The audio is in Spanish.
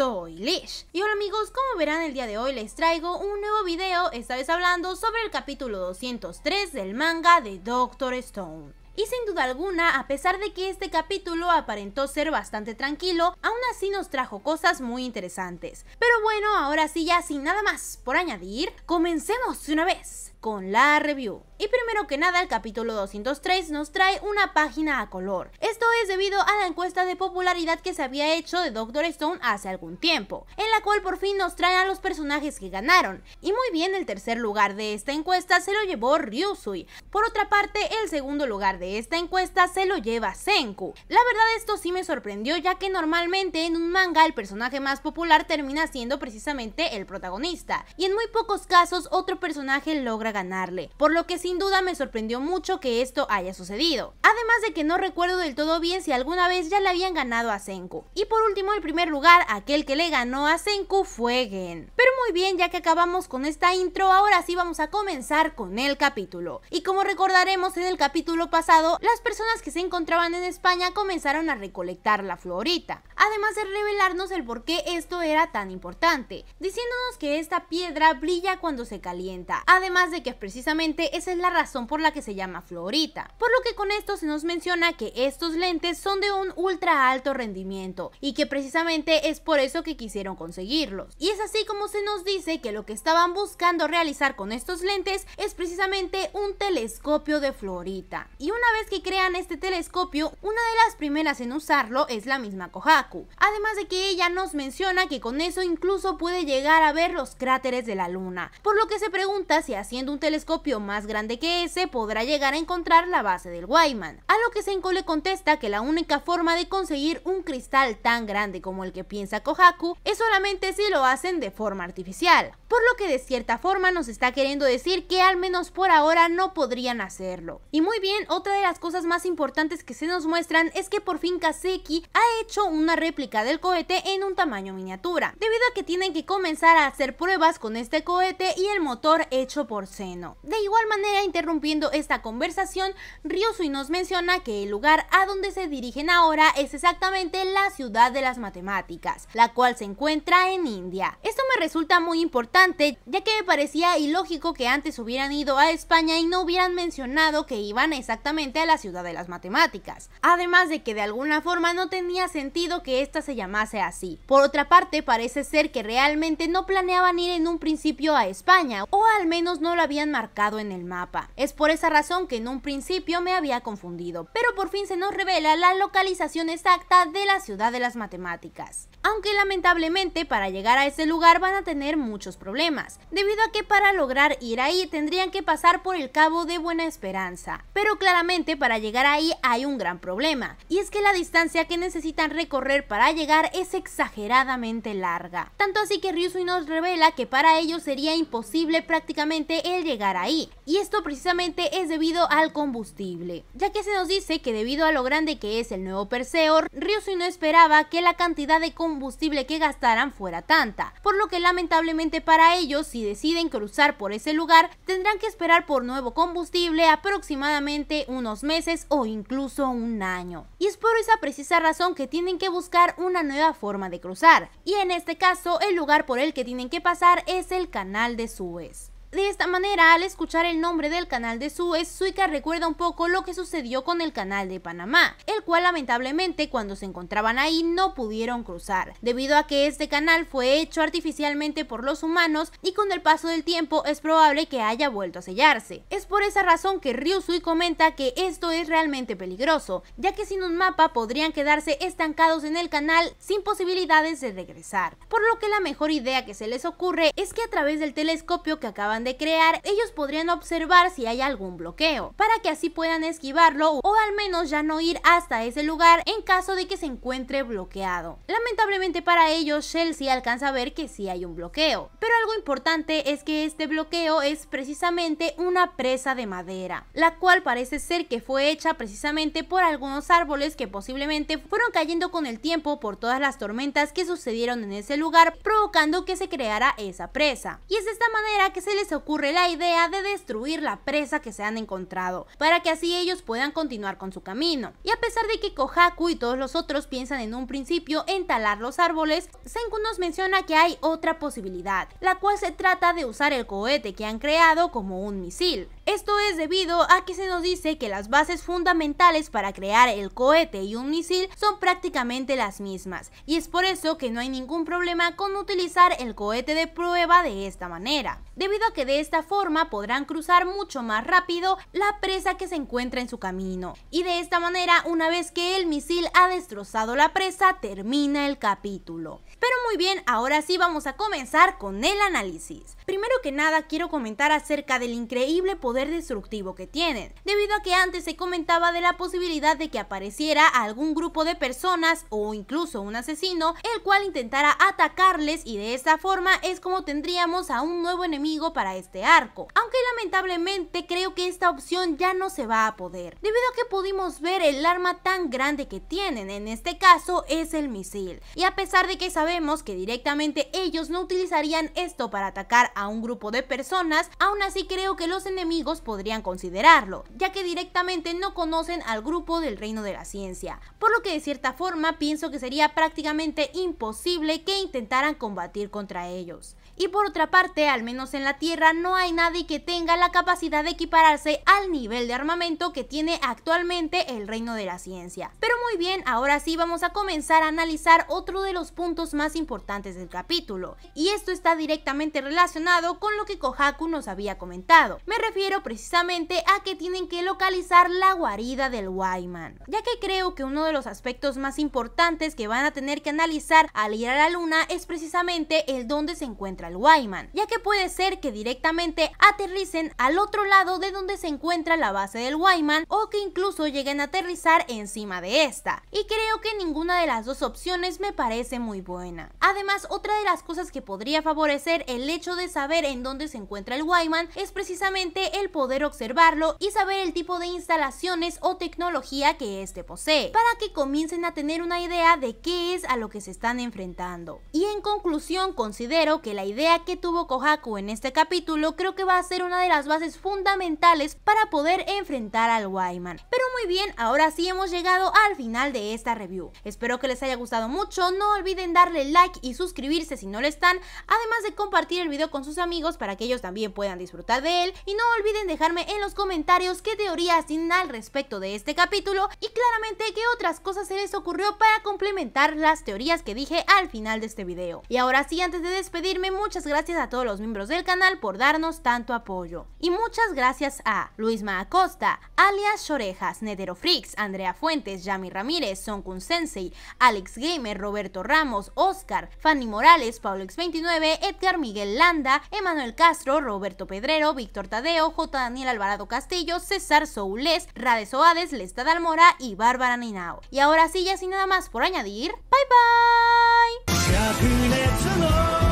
soy Lish. Y hola amigos, como verán el día de hoy les traigo un nuevo video, esta vez hablando sobre el capítulo 203 del manga de Doctor Stone. Y sin duda alguna, a pesar de que este capítulo aparentó ser bastante tranquilo, aún así nos trajo cosas muy interesantes. Pero bueno, ahora sí ya sin nada más por añadir, comencemos una vez con la review. Y primero que nada, el capítulo 203 nos trae una página a color. Esto es debido a la encuesta de popularidad que se había hecho de Doctor Stone hace algún tiempo, en la cual por fin nos traen a los personajes que ganaron. Y muy bien, el tercer lugar de esta encuesta se lo llevó Ryusui. Por otra parte, el segundo lugar de esta encuesta se lo lleva Senku. La verdad esto sí me sorprendió ya que normalmente en un manga el personaje más popular termina siendo precisamente el protagonista. Y en muy pocos casos otro personaje logra ganarle, por lo que sin duda me sorprendió mucho que esto haya sucedido. Además de que no recuerdo del todo bien si alguna vez ya le habían ganado a Senku. Y por último, el primer lugar, aquel que le ganó a Senku fue Gen. Pero muy bien, ya que acabamos con esta intro, ahora sí vamos a comenzar con el capítulo. Y como recordaremos en el capítulo pasado, las personas que se encontraban en España comenzaron a recolectar la florita además de revelarnos el por qué esto era tan importante, diciéndonos que esta piedra brilla cuando se calienta, además de que precisamente esa es la razón por la que se llama Florita. Por lo que con esto se nos menciona que estos lentes son de un ultra alto rendimiento y que precisamente es por eso que quisieron conseguirlos. Y es así como se nos dice que lo que estaban buscando realizar con estos lentes es precisamente un telescopio de Florita. Y una vez que crean este telescopio, una de las primeras en usarlo es la misma Kohak, Además de que ella nos menciona que con eso incluso puede llegar a ver los cráteres de la luna, por lo que se pregunta si haciendo un telescopio más grande que ese podrá llegar a encontrar la base del Wyman. A lo que Senko le contesta que la única forma de conseguir un cristal tan grande como el que piensa Kohaku es solamente si lo hacen de forma artificial, por lo que de cierta forma nos está queriendo decir que al menos por ahora no podrían hacerlo. Y muy bien, otra de las cosas más importantes que se nos muestran es que por fin Kaseki ha hecho una réplica del cohete en un tamaño miniatura, debido a que tienen que comenzar a hacer pruebas con este cohete y el motor hecho por Seno. De igual manera, interrumpiendo esta conversación, Ryusui nos menciona que el lugar a donde se dirigen ahora es exactamente la ciudad de las matemáticas, la cual se encuentra en India. Esto me resulta muy importante, ya que me parecía ilógico que antes hubieran ido a España y no hubieran mencionado que iban exactamente a la ciudad de las matemáticas. Además de que de alguna forma no tenía sentido que esta se llamase así. Por otra parte, parece ser que realmente no planeaban ir en un principio a España, o al menos no lo habían marcado en el mapa. Es por esa razón que en un principio me había confundido, pero por fin se nos revela la localización exacta de la ciudad de las matemáticas. Aunque lamentablemente para llegar a ese lugar van a tener muchos problemas, debido a que para lograr ir ahí tendrían que pasar por el Cabo de Buena Esperanza. Pero claramente para llegar ahí hay un gran problema, y es que la distancia que necesitan recorrer para llegar es exageradamente larga. Tanto así que Ryusui nos revela que para ellos sería imposible prácticamente el llegar ahí. Y esto precisamente es debido al combustible, ya que se nos dice que debido a lo grande que es el nuevo Perseor Ryusui no esperaba que la cantidad de combustible que gastaran fuera tanta, por lo que lamentablemente para ellos si deciden cruzar por ese lugar tendrán que esperar por nuevo combustible aproximadamente unos meses o incluso un año. Y es por esa precisa razón que tienen que buscar buscar una nueva forma de cruzar, y en este caso el lugar por el que tienen que pasar es el canal de Suez. De esta manera, al escuchar el nombre del canal de Suez, Suica recuerda un poco lo que sucedió con el canal de Panamá, el cual lamentablemente cuando se encontraban ahí no pudieron cruzar, debido a que este canal fue hecho artificialmente por los humanos y con el paso del tiempo es probable que haya vuelto a sellarse. Es por esa razón que Sui comenta que esto es realmente peligroso, ya que sin un mapa podrían quedarse estancados en el canal sin posibilidades de regresar, por lo que la mejor idea que se les ocurre es que a través del telescopio que acaban de crear, ellos podrían observar si hay algún bloqueo, para que así puedan esquivarlo o al menos ya no ir hasta ese lugar en caso de que se encuentre bloqueado. Lamentablemente para ellos, Chelsea alcanza a ver que sí hay un bloqueo, pero algo importante es que este bloqueo es precisamente una presa de madera, la cual parece ser que fue hecha precisamente por algunos árboles que posiblemente fueron cayendo con el tiempo por todas las tormentas que sucedieron en ese lugar, provocando que se creara esa presa. Y es de esta manera que se les ocurre la idea de destruir la presa que se han encontrado, para que así ellos puedan continuar con su camino. Y a pesar de que Kohaku y todos los otros piensan en un principio en talar los árboles, Senku nos menciona que hay otra posibilidad, la cual se trata de usar el cohete que han creado como un misil. Esto es debido a que se nos dice que las bases fundamentales para crear el cohete y un misil son prácticamente las mismas, y es por eso que no hay ningún problema con utilizar el cohete de prueba de esta manera, debido a que de esta forma podrán cruzar mucho más rápido la presa que se encuentra en su camino. Y de esta manera, una vez que el misil ha destrozado la presa, termina el capítulo. Pero muy bien, ahora sí vamos a comenzar con el análisis. Primero que nada, quiero comentar acerca del increíble poder destructivo que tienen, debido a que antes se comentaba de la posibilidad de que apareciera algún grupo de personas o incluso un asesino, el cual intentara atacarles y de esta forma es como tendríamos a un nuevo enemigo para este arco, aunque lamentablemente creo que esta opción ya no se va a poder, debido a que pudimos ver el arma tan grande que tienen, en este caso es el misil, y a pesar de que sabemos que directamente ellos no utilizarían esto para atacar a un grupo de personas, aún así creo que los enemigos podrían considerarlo, ya que directamente no conocen al grupo del reino de la ciencia, por lo que de cierta forma pienso que sería prácticamente imposible que intentaran combatir contra ellos. Y por otra parte, al menos en la Tierra no hay nadie que tenga la capacidad de equipararse al nivel de armamento que tiene actualmente el reino de la ciencia. Pero muy bien, ahora sí vamos a comenzar a analizar otro de los puntos más importantes del capítulo, y esto está directamente relacionado con lo que Kohaku nos había comentado. Me refiero pero precisamente a que tienen que localizar la guarida del Wyman, ya que creo que uno de los aspectos más importantes que van a tener que analizar al ir a la luna es precisamente el dónde se encuentra el Wyman, ya que puede ser que directamente aterricen al otro lado de donde se encuentra la base del Wyman o que incluso lleguen a aterrizar encima de esta, y creo que ninguna de las dos opciones me parece muy buena. Además, otra de las cosas que podría favorecer el hecho de saber en dónde se encuentra el Wyman es precisamente poder observarlo y saber el tipo de instalaciones o tecnología que éste posee, para que comiencen a tener una idea de qué es a lo que se están enfrentando. Y en conclusión, considero que la idea que tuvo Kohaku en este capítulo creo que va a ser una de las bases fundamentales para poder enfrentar al Wyman. Pero muy bien, ahora sí hemos llegado al final de esta review. Espero que les haya gustado mucho, no olviden darle like y suscribirse si no lo están, además de compartir el video con sus amigos para que ellos también puedan disfrutar de él y no olviden olviden dejarme en los comentarios qué teorías tienen al respecto de este capítulo y claramente qué otras cosas se les ocurrió para complementar las teorías que dije al final de este video. Y ahora sí, antes de despedirme, muchas gracias a todos los miembros del canal por darnos tanto apoyo. Y muchas gracias a Luis Acosta, alias nedero Freaks Andrea Fuentes, Yami Ramírez, Sonkun Sensei, Alex Gamer, Roberto Ramos, Oscar, Fanny Morales, Paulex29, Edgar Miguel Landa, Emanuel Castro, Roberto Pedrero, Víctor Tadeo, Daniel Alvarado Castillo, César Soules, Rade Soades, Lesta Almora y Bárbara Ninao. Y ahora sí, ya sin nada más por añadir, bye bye.